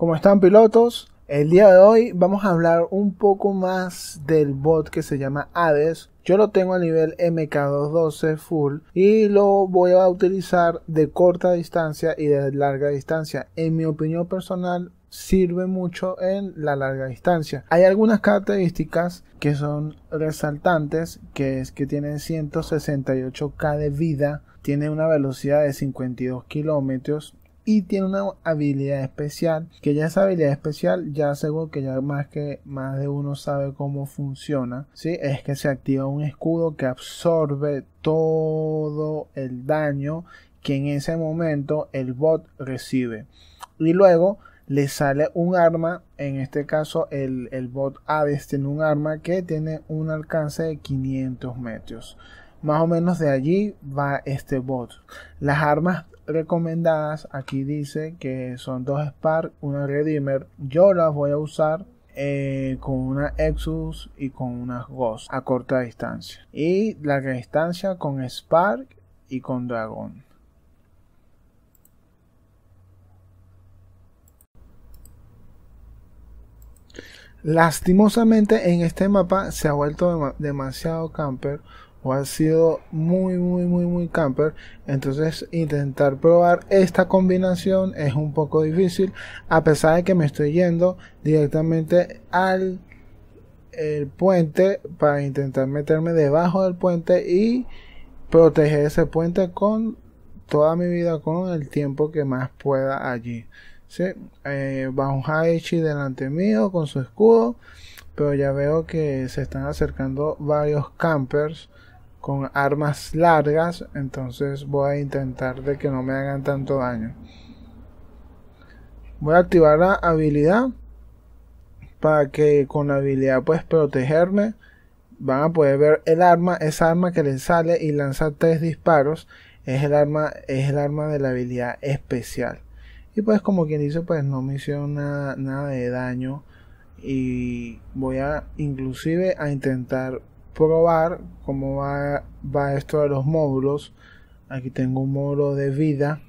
¿Cómo están pilotos? El día de hoy vamos a hablar un poco más del bot que se llama Hades. Yo lo tengo a nivel MK212 full y lo voy a utilizar de corta distancia y de larga distancia. En mi opinión personal sirve mucho en la larga distancia. Hay algunas características que son resaltantes, que es que tiene 168k de vida, tiene una velocidad de 52 kilómetros, y tiene una habilidad especial que ya esa habilidad especial ya seguro que ya más que más de uno sabe cómo funciona ¿sí? es que se activa un escudo que absorbe todo el daño que en ese momento el bot recibe y luego le sale un arma, en este caso el, el bot aves tiene un arma que tiene un alcance de 500 metros. Más o menos de allí va este bot. Las armas recomendadas aquí dice que son dos Spark, una Redeemer. Yo las voy a usar eh, con una Exus y con unas Ghost a corta distancia. Y larga distancia con Spark y con Dragón. Lastimosamente en este mapa se ha vuelto demasiado camper o ha sido muy muy muy muy camper entonces intentar probar esta combinación es un poco difícil a pesar de que me estoy yendo directamente al el puente para intentar meterme debajo del puente y proteger ese puente con toda mi vida con el tiempo que más pueda allí ¿sí? va eh, un delante mío con su escudo pero ya veo que se están acercando varios campers con armas largas, entonces voy a intentar de que no me hagan tanto daño. Voy a activar la habilidad para que con la habilidad pues protegerme. Van a poder ver el arma, esa arma que le sale y lanza tres disparos. Es el arma, es el arma de la habilidad especial. Y pues como quien dice, pues no me hicieron nada, nada de daño. Y voy a inclusive a intentar probar cómo va, va esto de los módulos. Aquí tengo un módulo de vida.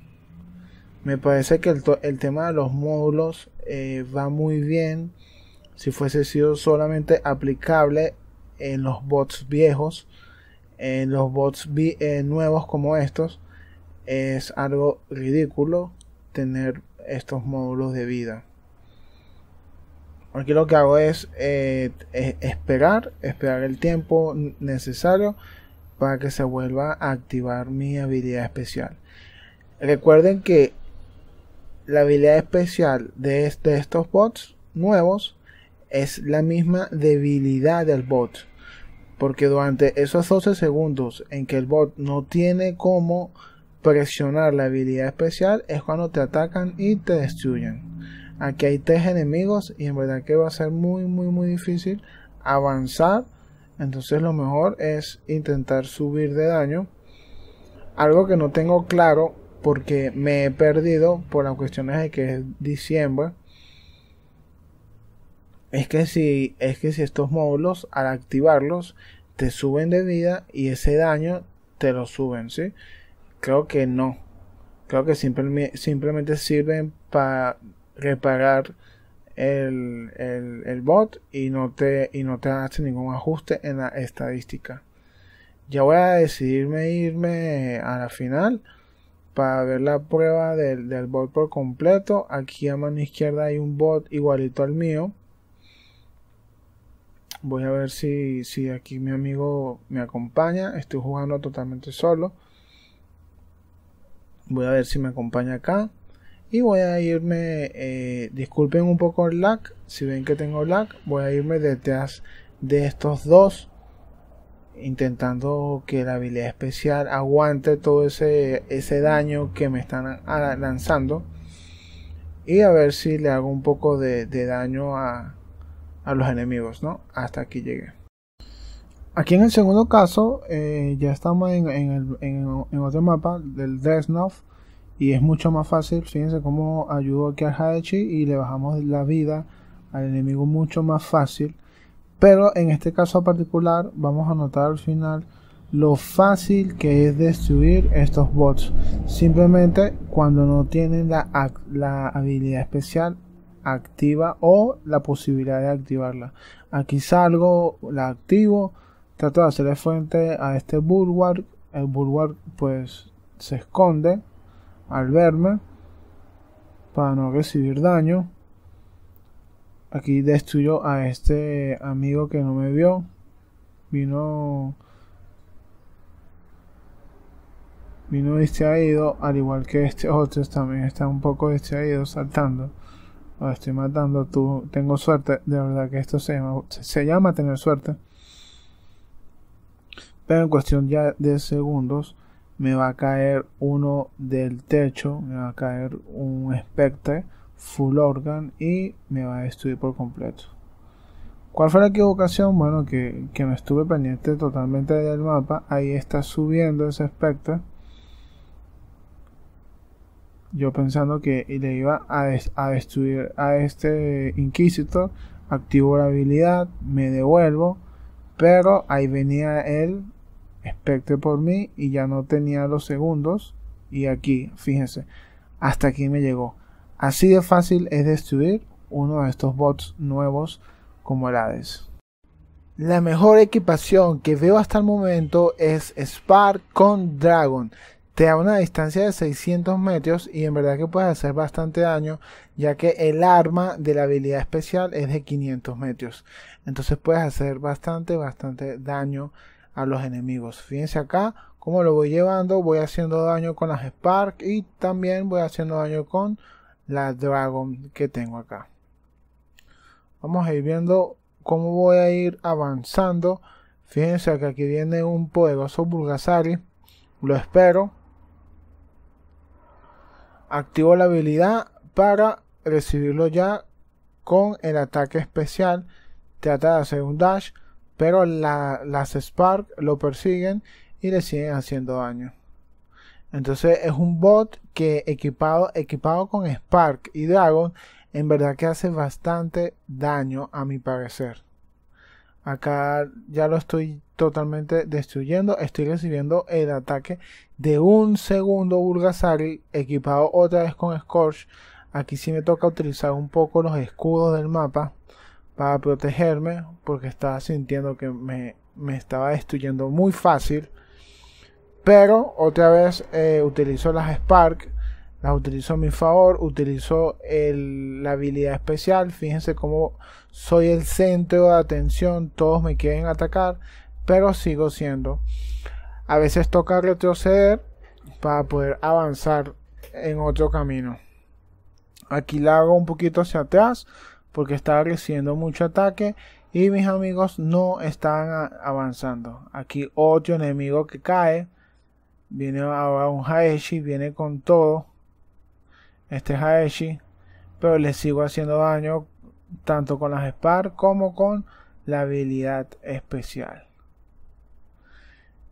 Me parece que el, tema de los módulos eh, va muy bien. Si fuese sido solamente aplicable en los bots viejos, en los bots eh, nuevos como estos, es algo ridículo tener estos módulos de vida. Aquí lo que hago es, eh, esperar, esperar el tiempo necesario para que se vuelva a activar mi habilidad especial. Recuerden que la habilidad especial de, de estos bots nuevos es la misma debilidad del bot. Porque durante esos 12 segundos en que el bot no tiene cómo presionar la habilidad especial es cuando te atacan y te destruyen. Aquí hay tres enemigos y en verdad que va a ser muy, muy, muy difícil avanzar. Entonces lo mejor es intentar subir de daño. Algo que no tengo claro porque me he perdido por las cuestiones de que es diciembre. Es que si, es que si estos módulos al activarlos te suben de vida y ese daño te lo suben, ¿sí? Creo que no. Creo que simplemente sirven para reparar el, bot y no, te, y no te hace ningún ajuste en la estadística. Ya voy a decidirme irme a la final para ver la prueba del, del bot por completo. Aquí a mano izquierda hay un bot igualito al mío. Voy a ver si, si, aquí mi amigo me acompaña. Estoy jugando totalmente solo. Voy a ver si me acompaña acá y voy a irme, eh, disculpen un poco el lag, si ven que tengo lag, voy a irme detrás de estos dos, intentando que la habilidad especial aguante todo ese, ese daño que me están lanzando y a ver si le hago un poco de, daño a, los enemigos, ¿no? Hasta aquí llegué. Aquí en el segundo caso, eh, ya estamos en, en, otro mapa del Dresnov y es mucho más fácil, fíjense cómo ayudó aquí al Haechi y le bajamos la vida al enemigo mucho más fácil. Pero en este caso particular vamos a notar al final lo fácil que es destruir estos bots. Simplemente cuando no tienen la, la habilidad especial activa o la posibilidad de activarla. Aquí salgo, la activo, trato de hacerle frente a este bulwark. El bulwark pues se esconde al verme para no recibir daño. Aquí destruyó a este amigo que no me vio. Vino. Vino distraído, al igual que este otro también está un poco distraído, saltando. Lo estoy matando, tú, tengo suerte. De verdad que esto se se llama tener suerte. Pero en cuestión ya de segundos, me va a caer uno del techo, me va a caer un espectre Full Organ y me va a destruir por completo. ¿Cuál fue la equivocación? Bueno, que, que estuve pendiente totalmente del mapa. Ahí está subiendo ese espectre Yo pensando que le iba a, a destruir a este Inquisitor. Activo la habilidad, me devuelvo. Pero ahí venía él expecte por mí y ya no tenía los segundos y aquí, fíjense, hasta aquí me llegó. Así de fácil es destruir uno de estos bots nuevos como el Hades. La mejor equipación que veo hasta el momento es Spark con Dragon. Te da una distancia de 600 metros y en verdad que puedes hacer bastante daño ya que el arma de la habilidad especial es de 500 metros. Entonces puedes hacer bastante, bastante daño a los enemigos. Fíjense acá cómo lo voy llevando. Voy haciendo daño con las Spark y también voy haciendo daño con la Dragon que tengo acá. Vamos a ir viendo cómo voy a ir avanzando. Fíjense que aquí viene un poderoso Bulgasari. Lo espero. Activo la habilidad para recibirlo ya con el ataque especial. Trata de hacer un dash pero las Spark lo persiguen y le siguen haciendo daño. Entonces es un bot que equipado, equipado con Spark y Dragon, en verdad que hace bastante daño a mi parecer. Acá ya lo estoy totalmente destruyendo. Estoy recibiendo el ataque de un segundo Burgasari equipado otra vez con Scorch. Aquí sí me toca utilizar un poco los escudos del mapa para protegerme porque estaba sintiendo que me, estaba destruyendo muy fácil. Pero otra vez eh, utilizo las Spark, las utilizo a mi favor, Utilizo la habilidad especial. Fíjense cómo soy el centro de atención, todos me quieren atacar, pero sigo siendo. A veces toca retroceder para poder avanzar en otro camino. Aquí la hago un poquito hacia atrás porque estaba recibiendo mucho ataque y mis amigos no estaban avanzando. Aquí otro enemigo que cae. Viene ahora un Haeshi, viene con todo. Este Haeshi. Pero le sigo haciendo daño tanto con las Spar como con la habilidad especial.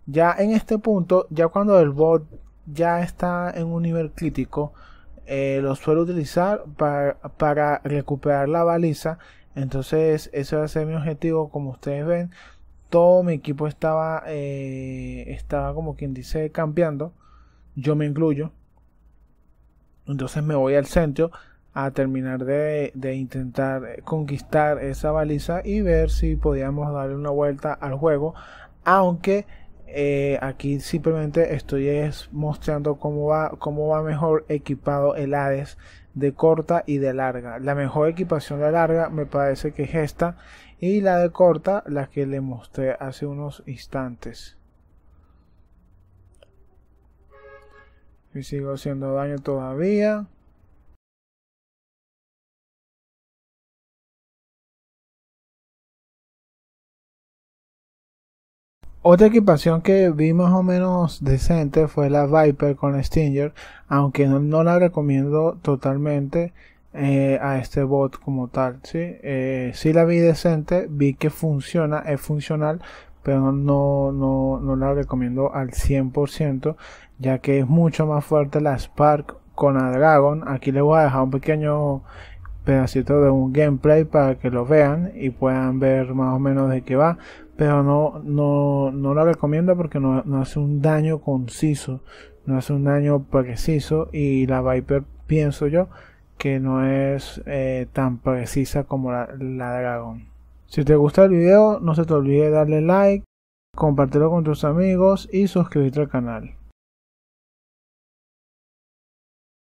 Ya en este punto, ya cuando el bot ya está en un nivel crítico, eh, lo suelo utilizar para, para recuperar la baliza. Entonces ese va a ser mi objetivo. Como ustedes ven, todo mi equipo estaba, eh, estaba como quien dice cambiando. Yo me incluyo. Entonces me voy al centro a terminar de, de, intentar conquistar esa baliza y ver si podíamos darle una vuelta al juego. Aunque eh, aquí simplemente estoy mostrando cómo va, cómo va mejor equipado el Hades de corta y de larga. La mejor equipación de larga me parece que es esta y la de corta la que le mostré hace unos instantes. Y sigo haciendo daño todavía. Otra equipación que vi más o menos decente fue la Viper con Stinger, aunque no, la recomiendo totalmente eh, a este bot como tal. ¿sí? Eh, sí la vi decente, vi que funciona, es funcional, pero no, no, no la recomiendo al 100%, ya que es mucho más fuerte la Spark con la Dragon. Aquí les voy a dejar un pequeño pedacito de un gameplay para que lo vean y puedan ver más o menos de qué va pero no, no, la recomiendo porque no, hace un daño conciso, no hace un daño preciso y la Viper pienso yo que no es eh, tan precisa como la, la Dragon. Si te gusta el video no se te olvide darle like, compartirlo con tus amigos y suscribirte al canal.